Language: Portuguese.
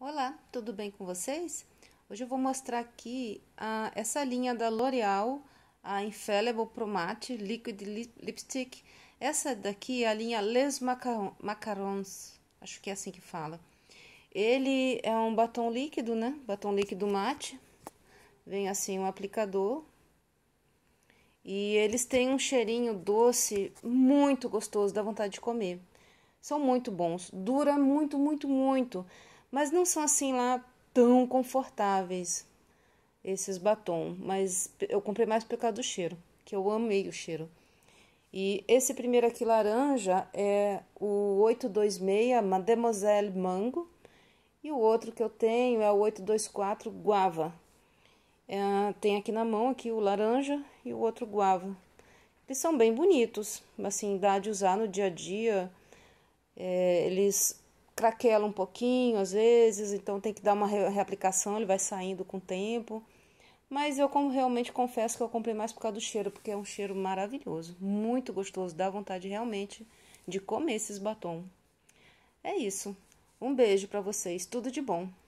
Olá, tudo bem com vocês? Hoje eu vou mostrar aqui ah, essa linha da L'Oreal, a Infallible Pro Matte Liquid Lip Lipstick. Essa daqui é a linha Les Macaron Macarons, acho que é assim que fala. Ele é um batom líquido, né? Batom líquido mate. Vem assim um aplicador. E eles têm um cheirinho doce muito gostoso, dá vontade de comer. São muito bons. Dura muito, muito, muito mas não são assim lá tão confortáveis esses batons mas eu comprei mais por causa do cheiro, que eu amei o cheiro. E esse primeiro aqui laranja é o 826 Mademoiselle Mango e o outro que eu tenho é o 824 Guava. É, tem aqui na mão aqui o laranja e o outro guava. Eles são bem bonitos, assim, dá de usar no dia a dia. É, eles craquela um pouquinho às vezes, então tem que dar uma reaplicação, ele vai saindo com o tempo. Mas eu como, realmente confesso que eu comprei mais por causa do cheiro, porque é um cheiro maravilhoso, muito gostoso, dá vontade realmente de comer esses batom. É isso. Um beijo para vocês, tudo de bom.